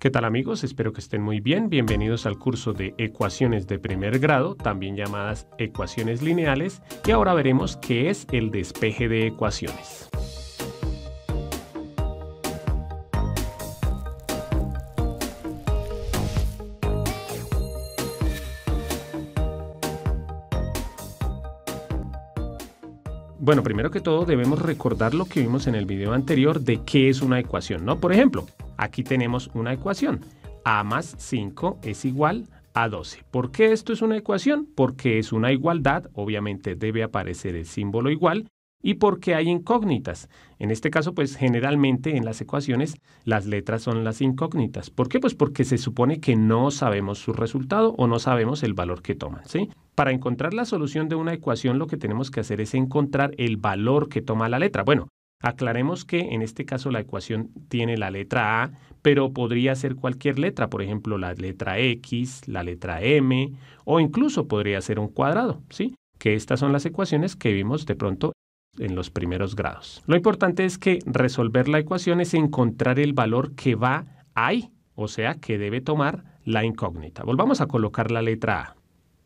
¿Qué tal amigos? Espero que estén muy bien. Bienvenidos al curso de ecuaciones de primer grado, también llamadas ecuaciones lineales, y ahora veremos qué es el despeje de ecuaciones. Bueno, primero que todo debemos recordar lo que vimos en el video anterior de qué es una ecuación, ¿no? Por ejemplo, Aquí tenemos una ecuación. A más 5 es igual a 12. ¿Por qué esto es una ecuación? Porque es una igualdad, obviamente debe aparecer el símbolo igual, y porque hay incógnitas. En este caso, pues generalmente en las ecuaciones las letras son las incógnitas. ¿Por qué? Pues porque se supone que no sabemos su resultado o no sabemos el valor que toman, ¿sí? Para encontrar la solución de una ecuación lo que tenemos que hacer es encontrar el valor que toma la letra. Bueno, Aclaremos que en este caso la ecuación tiene la letra A, pero podría ser cualquier letra, por ejemplo la letra X, la letra M, o incluso podría ser un cuadrado, ¿sí? Que estas son las ecuaciones que vimos de pronto en los primeros grados. Lo importante es que resolver la ecuación es encontrar el valor que va ahí, o sea, que debe tomar la incógnita. Volvamos a colocar la letra A.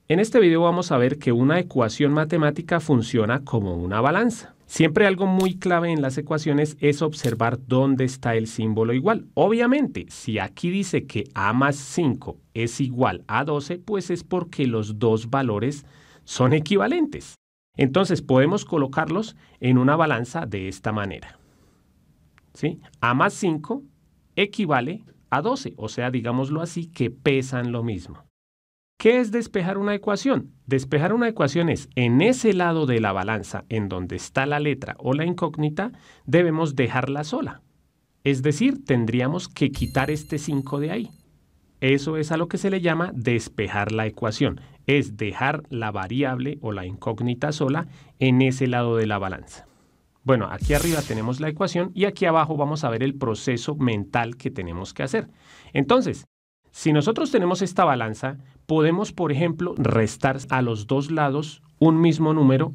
En este video vamos a ver que una ecuación matemática funciona como una balanza. Siempre algo muy clave en las ecuaciones es observar dónde está el símbolo igual. Obviamente, si aquí dice que a más 5 es igual a 12, pues es porque los dos valores son equivalentes. Entonces podemos colocarlos en una balanza de esta manera. A más 5 equivale a 12, o sea, digámoslo así, que pesan lo mismo. ¿Qué es despejar una ecuación? Despejar una ecuación es en ese lado de la balanza en donde está la letra o la incógnita, debemos dejarla sola. Es decir, tendríamos que quitar este 5 de ahí. Eso es a lo que se le llama despejar la ecuación. Es dejar la variable o la incógnita sola en ese lado de la balanza. Bueno, aquí arriba tenemos la ecuación y aquí abajo vamos a ver el proceso mental que tenemos que hacer. Entonces, si nosotros tenemos esta balanza, podemos, por ejemplo, restar a los dos lados un mismo número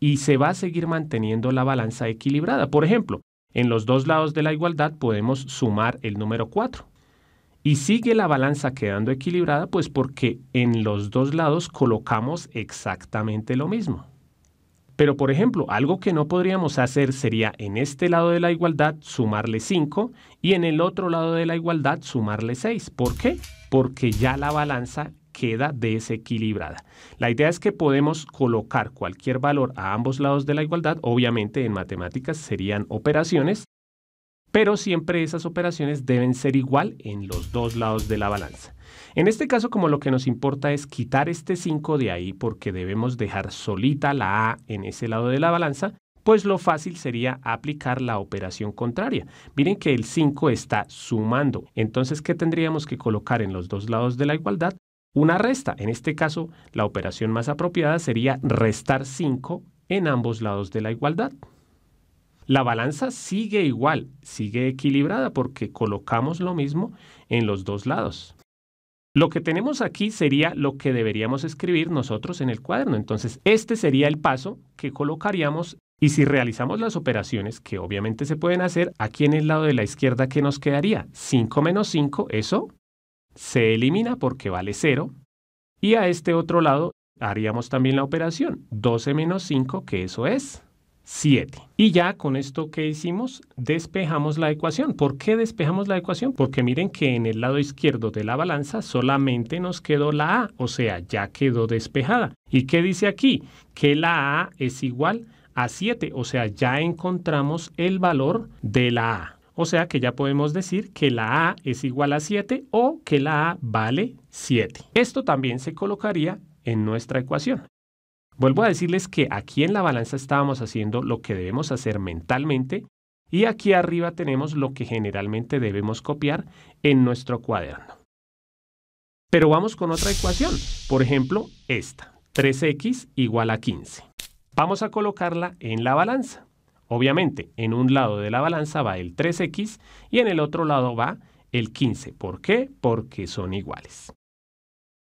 y se va a seguir manteniendo la balanza equilibrada. Por ejemplo, en los dos lados de la igualdad podemos sumar el número 4. Y sigue la balanza quedando equilibrada, pues porque en los dos lados colocamos exactamente lo mismo. Pero, por ejemplo, algo que no podríamos hacer sería en este lado de la igualdad sumarle 5 y en el otro lado de la igualdad sumarle 6. ¿Por qué? Porque ya la balanza queda desequilibrada. La idea es que podemos colocar cualquier valor a ambos lados de la igualdad. Obviamente en matemáticas serían operaciones pero siempre esas operaciones deben ser igual en los dos lados de la balanza. En este caso, como lo que nos importa es quitar este 5 de ahí porque debemos dejar solita la A en ese lado de la balanza, pues lo fácil sería aplicar la operación contraria. Miren que el 5 está sumando, entonces ¿qué tendríamos que colocar en los dos lados de la igualdad? Una resta, en este caso la operación más apropiada sería restar 5 en ambos lados de la igualdad. La balanza sigue igual, sigue equilibrada porque colocamos lo mismo en los dos lados. Lo que tenemos aquí sería lo que deberíamos escribir nosotros en el cuaderno. Entonces, este sería el paso que colocaríamos y si realizamos las operaciones, que obviamente se pueden hacer, aquí en el lado de la izquierda, ¿qué nos quedaría? 5 menos 5, eso se elimina porque vale 0. Y a este otro lado haríamos también la operación. 12 menos 5, que eso es 7. Y ya con esto que hicimos, despejamos la ecuación. ¿Por qué despejamos la ecuación? Porque miren que en el lado izquierdo de la balanza solamente nos quedó la A, o sea, ya quedó despejada. ¿Y qué dice aquí? Que la A es igual a 7, o sea, ya encontramos el valor de la A. O sea que ya podemos decir que la A es igual a 7 o que la A vale 7. Esto también se colocaría en nuestra ecuación. Vuelvo a decirles que aquí en la balanza estábamos haciendo lo que debemos hacer mentalmente y aquí arriba tenemos lo que generalmente debemos copiar en nuestro cuaderno. Pero vamos con otra ecuación, por ejemplo esta, 3x igual a 15. Vamos a colocarla en la balanza. Obviamente, en un lado de la balanza va el 3x y en el otro lado va el 15. ¿Por qué? Porque son iguales.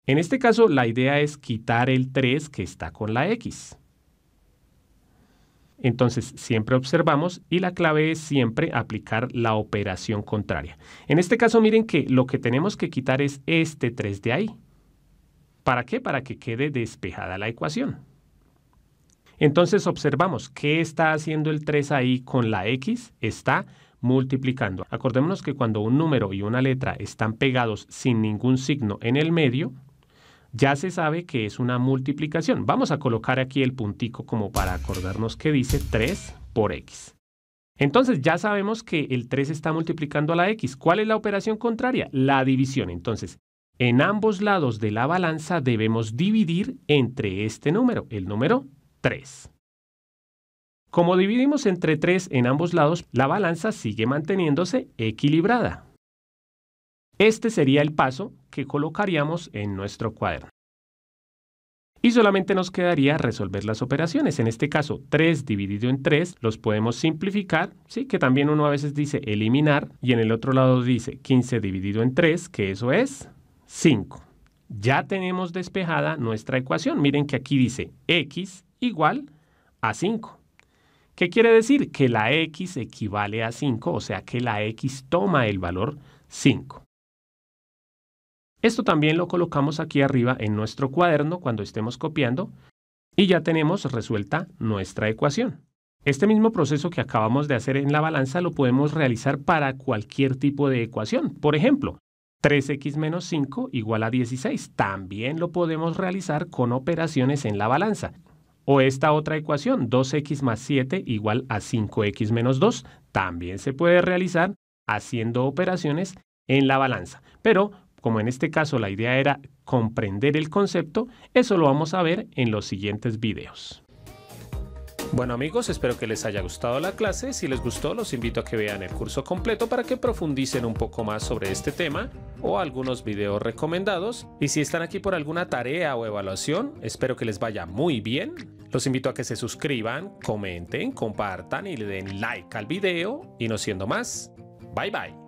En este caso, la idea es quitar el 3 que está con la X. Entonces, siempre observamos y la clave es siempre aplicar la operación contraria. En este caso, miren que lo que tenemos que quitar es este 3 de ahí. ¿Para qué? Para que quede despejada la ecuación. Entonces, observamos qué está haciendo el 3 ahí con la X. Está multiplicando. Acordémonos que cuando un número y una letra están pegados sin ningún signo en el medio, ya se sabe que es una multiplicación. Vamos a colocar aquí el puntico como para acordarnos que dice 3 por x. Entonces ya sabemos que el 3 está multiplicando a la x. ¿Cuál es la operación contraria? La división. Entonces, en ambos lados de la balanza debemos dividir entre este número, el número 3. Como dividimos entre 3 en ambos lados, la balanza sigue manteniéndose equilibrada. Este sería el paso que colocaríamos en nuestro cuaderno. Y solamente nos quedaría resolver las operaciones. En este caso, 3 dividido en 3 los podemos simplificar, ¿sí? que también uno a veces dice eliminar, y en el otro lado dice 15 dividido en 3, que eso es 5. Ya tenemos despejada nuestra ecuación. Miren que aquí dice x igual a 5. ¿Qué quiere decir? Que la x equivale a 5, o sea que la x toma el valor 5. Esto también lo colocamos aquí arriba en nuestro cuaderno cuando estemos copiando y ya tenemos resuelta nuestra ecuación. Este mismo proceso que acabamos de hacer en la balanza lo podemos realizar para cualquier tipo de ecuación. Por ejemplo, 3x menos 5 igual a 16. También lo podemos realizar con operaciones en la balanza. O esta otra ecuación, 2x más 7 igual a 5x menos 2, también se puede realizar haciendo operaciones en la balanza, pero como en este caso la idea era comprender el concepto, eso lo vamos a ver en los siguientes videos. Bueno amigos, espero que les haya gustado la clase, si les gustó los invito a que vean el curso completo para que profundicen un poco más sobre este tema o algunos videos recomendados y si están aquí por alguna tarea o evaluación, espero que les vaya muy bien, los invito a que se suscriban, comenten, compartan y le den like al video y no siendo más, bye bye.